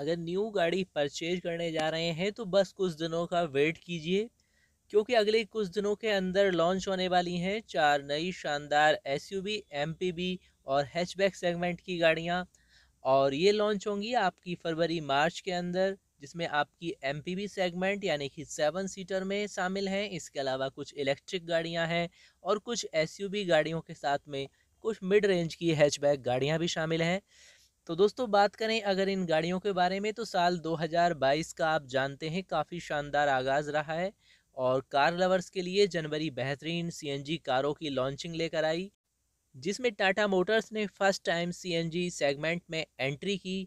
अगर न्यू गाड़ी परचेज करने जा रहे हैं तो बस कुछ दिनों का वेट कीजिए क्योंकि अगले कुछ दिनों के अंदर लॉन्च होने वाली हैं चार नई शानदार एस यू और हैचबैक सेगमेंट की गाड़ियाँ और ये लॉन्च होंगी आपकी फरवरी मार्च के अंदर जिसमें आपकी एम सेगमेंट यानी कि सेवन सीटर में शामिल हैं इसके अलावा कुछ इलेक्ट्रिक गाड़ियाँ हैं और कुछ एस गाड़ियों के साथ में कुछ मिड रेंज की हैचबैक गाड़ियाँ भी शामिल हैं तो दोस्तों बात करें अगर इन गाड़ियों के बारे में तो साल 2022 का आप जानते हैं काफ़ी शानदार आगाज़ रहा है और कार लवर्स के लिए जनवरी बेहतरीन सीएनजी कारों की लॉन्चिंग लेकर आई जिसमें टाटा मोटर्स ने फर्स्ट टाइम सीएनजी सेगमेंट में एंट्री की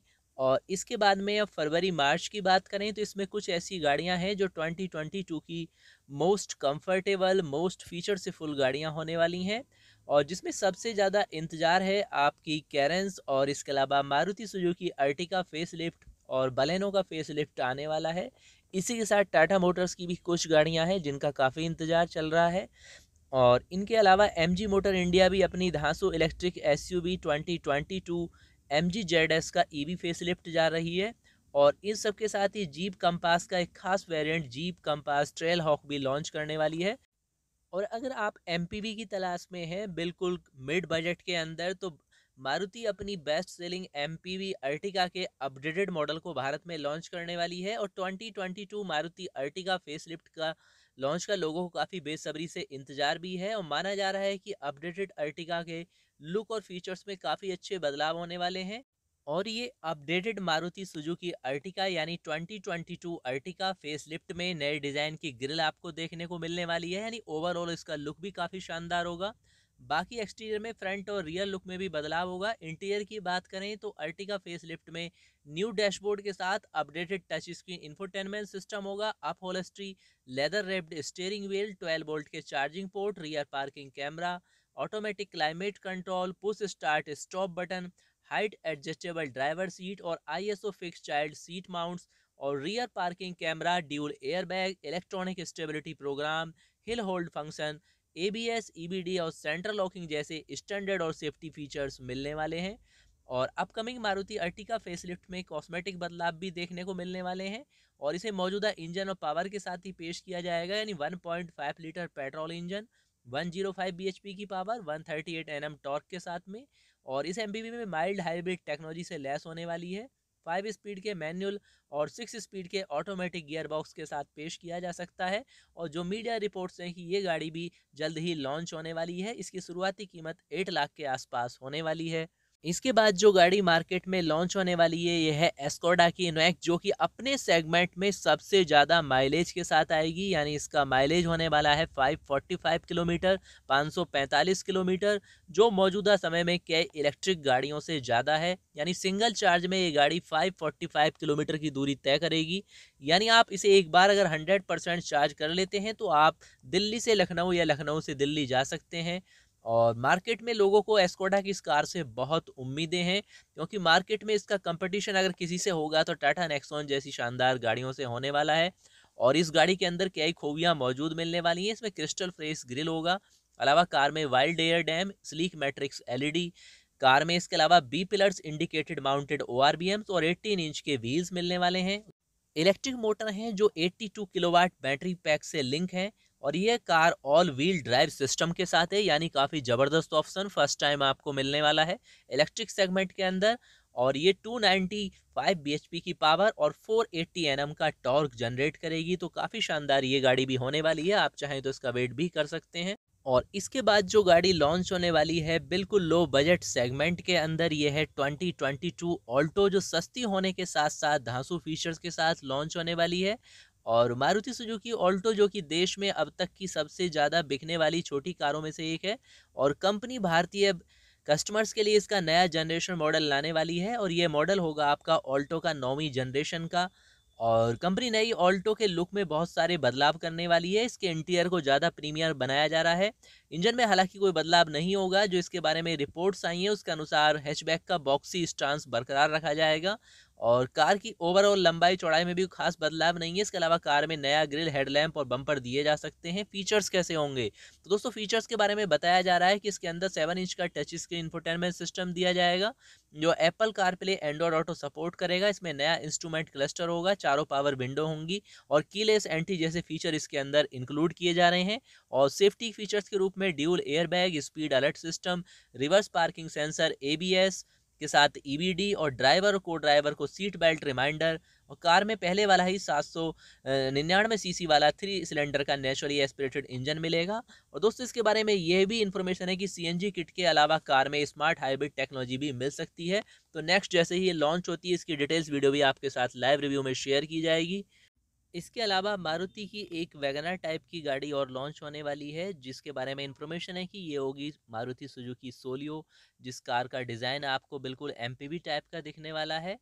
और इसके बाद में अब फरवरी मार्च की बात करें तो इसमें कुछ ऐसी गाड़ियां हैं जो 2022 की मोस्ट कंफर्टेबल मोस्ट फीचर से फुल गाड़ियां होने वाली हैं और जिसमें सबसे ज़्यादा इंतज़ार है आपकी कैरेंस और इसके अलावा Maruti Suzuki Ertiga face lift और बलेनो का फेस लिफ्ट आने वाला है इसी के साथ टाटा मोटर्स की भी कुछ गाड़ियाँ हैं जिनका काफ़ी इंतज़ार चल रहा है और इनके अलावा एम मोटर इंडिया भी अपनी धांसू electric S U V twenty twenty two M G Z S का ई वी फेस लिफ्ट जा रही है और इन सब के साथ ही जीप कंपास का एक खास variant Jeep Compass Trailhawk भी लॉन्च करने वाली है और अगर आप एम की तलाश में हैं बिल्कुल मिड बजट के अंदर तो मारुति अपनी best selling M P Ertiga के अपडेटेड मॉडल को भारत में लॉन्च करने वाली है और 2022 मारुति अर्टिगा फेसलिफ्ट का लॉन्च का लोगों को काफ़ी बेसब्री से इंतजार भी है और माना जा रहा है कि अपडेटेड अर्टिगा के लुक और फीचर्स में काफ़ी अच्छे बदलाव होने वाले हैं और ये अपडेटेड मारुति सुजुकी अर्टिका यानी 2022 अर्टिका फेसलिफ्ट में नए डिज़ाइन की ग्रिल आपको देखने को मिलने वाली है यानी ओवरऑल इसका लुक भी काफ़ी शानदार होगा बाकी एक्सटीरियर में फ्रंट और रियर लुक में भी बदलाव होगा इंटीरियर की बात करें तो अर्टिका लिफ्ट में न्यू डैशबोर्ड के साथ updated touch screen infotainment system होगा upholstery leather wrapped steering wheel twelve volt के charging port rear parking camera automatic climate control push start stop button height adjustable driver seat और ISO fix child seat mounts और rear parking camera dual airbag electronic stability program hill hold function ABS, EBD और centre locking जैसे standard और safety features मिलने वाले हैं और upcoming Maruti Ertiga facelift में कॉस्मेटिक बदलाव भी देखने को मिलने वाले हैं और इसे मौजूदा इंजन और पावर के साथ ही पेश किया जाएगा यानी 1.5 litre petrol engine 105 zero bhp की पावर 138 थर्टी टॉर्क के साथ में और इस एम में माइल्ड हाइब्रिड टेक्नोलॉजी से लैस होने वाली है फाइव स्पीड के मैनुअल और सिक्स स्पीड के ऑटोमेटिक गियरबॉक्स के साथ पेश किया जा सकता है और जो मीडिया रिपोर्ट्स हैं कि ये गाड़ी भी जल्द ही लॉन्च होने वाली है इसकी शुरुआती कीमत एट लाख के आसपास होने वाली है इसके बाद जो गाड़ी मार्केट में लॉन्च होने वाली है यह है एस्कोडा की इनोएक जो कि अपने सेगमेंट में सबसे ज़्यादा माइलेज के साथ आएगी यानी इसका माइलेज होने वाला है 545 किलोमीटर 545 किलोमीटर जो मौजूदा समय में कई इलेक्ट्रिक गाड़ियों से ज़्यादा है यानी सिंगल चार्ज में ये गाड़ी 545 किलोमीटर की दूरी तय करेगी यानी आप इसे एक बार अगर हंड्रेड परसेंट चार्ज कर लेते हैं तो आप दिल्ली से लखनऊ या लखनऊ से दिल्ली जा सकते हैं और मार्केट में लोगों को एस्कोडा की इस कार से बहुत उम्मीदें हैं क्योंकि मार्केट में इसका कंपटीशन अगर किसी से होगा तो टाटा नेक्सॉन जैसी शानदार गाड़ियों से होने वाला है और इस गाड़ी के अंदर कई खूबियाँ मौजूद मिलने वाली हैं इसमें क्रिस्टल फ्रेस ग्रिल होगा अलावा कार में wild air dam sleek matrix L car में इसके अलावा B pillars indicated mounted O और एट्टीन इंच के व्हील्स मिलने वाले हैं इलेक्ट्रिक मोटर हैं जो 82 किलोवाट बैटरी पैक से लिंक हैं और ये car all wheel drive system के साथ है यानी काफ़ी ज़बरदस्त ऑप्शन फर्स्ट टाइम आपको मिलने वाला है इलेक्ट्रिक सेगमेंट के अंदर और ये 295 नाइन्टी की पावर और 480 एट्टी का टॉर्क जनरेट करेगी तो काफ़ी शानदार ये गाड़ी भी होने वाली है आप चाहें तो इसका वेट भी कर सकते हैं और इसके बाद जो गाड़ी लॉन्च होने वाली है बिल्कुल लो बजट सेगमेंट के अंदर ये है 2022 ऑल्टो जो सस्ती होने के साथ साथ धांसू फीचर्स के साथ लॉन्च होने वाली है और मारुति सुजुकी ऑल्टो जो कि देश में अब तक की सबसे ज़्यादा बिकने वाली छोटी कारों में से एक है और कंपनी भारतीय कस्टमर्स के लिए इसका नया जनरेशन मॉडल लाने वाली है और ये मॉडल होगा आपका ऑल्टो का नौवीं जनरेशन का और कंपनी नई ऑल्टो के लुक में बहुत सारे बदलाव करने वाली है इसके इंटीरियर को ज़्यादा प्रीमियर बनाया जा रहा है इंजन में हालांकि कोई बदलाव नहीं होगा जो इसके बारे में रिपोर्ट्स आई हैं उसके अनुसार हैचबैक का बॉक्सी स्टांस बरकरार रखा जाएगा और कार की ओवरऑल लंबाई चौड़ाई में भी खास बदलाव नहीं है इसके अलावा कार में नया ग्रिल हेडलैम्प और बम्पर दिए जा सकते हैं फीचर्स कैसे होंगे तो दोस्तों फीचर्स के बारे में बताया जा रहा है कि इसके अंदर सेवन इंच का टच स्क्रीन इंफोटेनमेंट सिस्टम दिया जाएगा जो Apple car play Android auto support करेगा इसमें नया इंस्ट्रूमेंट क्लस्टर होगा चारों पावर विंडो होंगी और कीलेस एंट्री जैसे फीचर इसके अंदर इंक्लूड किए जा रहे हैं और सेफ्टी फीचर्स के रूप में dual airbag speed alert system reverse parking sensor ABS के साथ ईबीडी e और ड्राइवर को ड्राइवर को सीट बेल्ट रिमाइंडर और कार में पहले वाला ही सात सौ निन्यानवे सी वाला थ्री सिलेंडर का नेचुरली एस्पिरेटेड इंजन मिलेगा और दोस्तों इसके बारे में यह भी इन्फॉर्मेशन है कि सीएनजी किट के अलावा कार में स्मार्ट हाइब्रिड टेक्नोलॉजी भी मिल सकती है तो नेक्स्ट जैसे ही ये लॉन्च होती है इसकी डिटेल्स वीडियो भी आपके साथ लाइव रिव्यू में शेयर की जाएगी इसके अलावा मारुति की एक वैगनर टाइप की गाड़ी और लॉन्च होने वाली है जिसके बारे में इन्फॉर्मेशन है कि ये होगी मारुति सुजुकी सोलियो जिस कार का डिज़ाइन आपको बिल्कुल एम टाइप का दिखने वाला है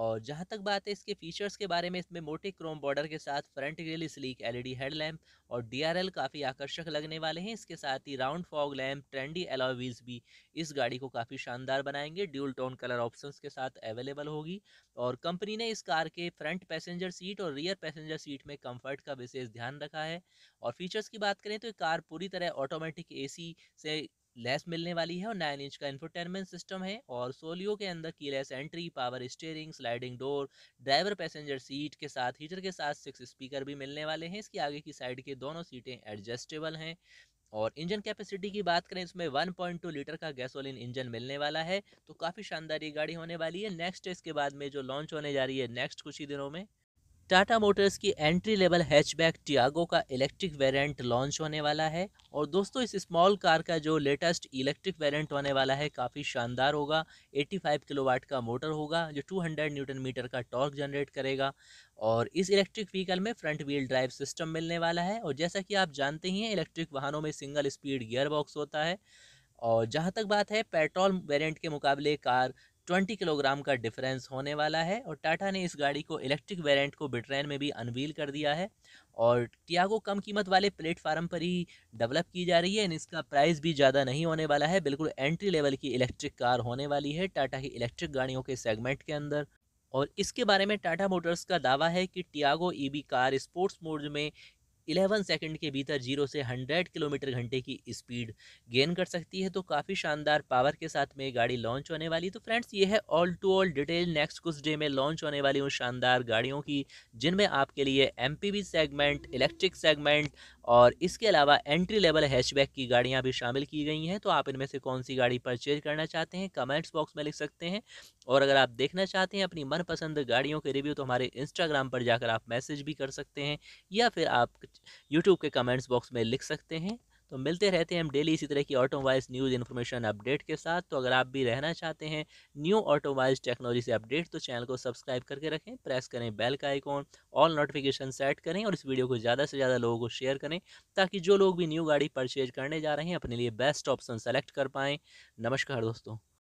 और जहाँ तक बात है इसके फीचर्स के बारे में इसमें मोटे क्रोम बॉर्डर के साथ front grill sleek LED headlamp और डीआरएल काफ़ी आकर्षक लगने वाले हैं इसके साथ ही round fog lamp trendy alloy wheels भी इस गाड़ी को काफ़ी शानदार बनाएंगे ड्यूल टोन कलर ऑप्शंस के साथ अवेलेबल होगी और कंपनी ने इस कार के फ्रंट पैसेंजर सीट और रियर पैसेंजर सीट में कम्फर्ट का विशेष ध्यान रखा है और फीचर्स की बात करें तो कार पूरी तरह ऑटोमेटिक ए से लेस मिलने वाली है और नाइन इंच का इंफोटेनमेंट सिस्टम है और सोलियो के अंदर keyless entry power steering sliding door driver passenger seat के साथ हीटर के साथ सिक्स स्पीकर भी मिलने वाले हैं इसकी आगे की साइड के दोनों सीटें एडजस्टेबल हैं और इंजन कैपेसिटी की बात करें इसमें 1.2 लीटर का गैसोलिन इंजन मिलने वाला है तो काफ़ी शानदार ये गाड़ी होने वाली है नेक्स्ट इसके बाद में जो लॉन्च होने जा रही है नेक्स्ट कुछ ही दिनों में टाटा मोटर्स की एंट्री लेवल हैचबैक टियागो का इलेक्ट्रिक वेरिएंट लॉन्च होने वाला है और दोस्तों इस स्मॉल कार का जो लेटेस्ट इलेक्ट्रिक वेरिएंट होने वाला है काफ़ी शानदार होगा 85 किलोवाट का मोटर होगा जो 200 न्यूटन मीटर का टॉर्क जनरेट करेगा और इस इलेक्ट्रिक व्हीकल में फ्रंट व्हील ड्राइव सिस्टम मिलने वाला है और जैसा कि आप जानते ही हैं इलेक्ट्रिक वाहनों में सिंगल स्पीड गियर बॉक्स होता है और जहाँ तक बात है पेट्रोल वेरिएंट के मुकाबले कार 20 किलोग्राम का डिफरेंस होने वाला है और टाटा ने इस गाड़ी को इलेक्ट्रिक वेरिएंट को बिट्रेन में भी अनवील कर दिया है और टियागो कम कीमत वाले प्लेटफार्म पर ही डेवलप की जा रही है एंड इसका प्राइस भी ज़्यादा नहीं होने वाला है बिल्कुल एंट्री लेवल की इलेक्ट्रिक कार होने वाली है टाटा की इलेक्ट्रिक गाड़ियों के सेगमेंट के अंदर और इसके बारे में टाटा मोटर्स का दावा है कि Tiago E car sports mode में 11 सेकंड के भीतर जीरो से 100 किलोमीटर घंटे की स्पीड गेन कर सकती है तो काफ़ी शानदार पावर के साथ में गाड़ी लॉन्च होने वाली तो फ्रेंड्स ये है all to all detail next कुछ डे में लॉन्च होने वाली उन शानदार गाड़ियों की जिनमें आपके लिए एम सेगमेंट इलेक्ट्रिक सेगमेंट और इसके अलावा एंट्री लेवल हैचबैक की गाड़ियाँ भी शामिल की गई हैं तो आप इनमें से कौन सी गाड़ी परचेज करना चाहते हैं कमेंट्स बॉक्स में लिख सकते हैं और अगर आप देखना चाहते हैं अपनी मनपसंद गाड़ियों के रिव्यू तो हमारे इंस्टाग्राम पर जाकर आप मैसेज भी कर सकते हैं या फिर आप यूट्यूब के कमेंट्स बॉक्स में लिख सकते हैं तो मिलते रहते हैं हम डेली इसी तरह की ऑटोमोबाइल्स न्यूज़ इन्फॉर्मेशन अपडेट के साथ तो अगर आप भी रहना चाहते हैं न्यू ऑटोमोबाइल्स टेक्नोलॉजी से अपडेट तो चैनल को सब्सक्राइब करके रखें प्रेस करें बेल का आइकॉन ऑल नोटिफिकेशन सेट करें और इस वीडियो को ज़्यादा से ज़्यादा लोगों को शेयर करें ताकि जो लोग भी न्यू गाड़ी परचेज करने जा रहे हैं अपने लिए बेस्ट ऑप्शन सेलेक्ट कर पाएँ नमस्कार दोस्तों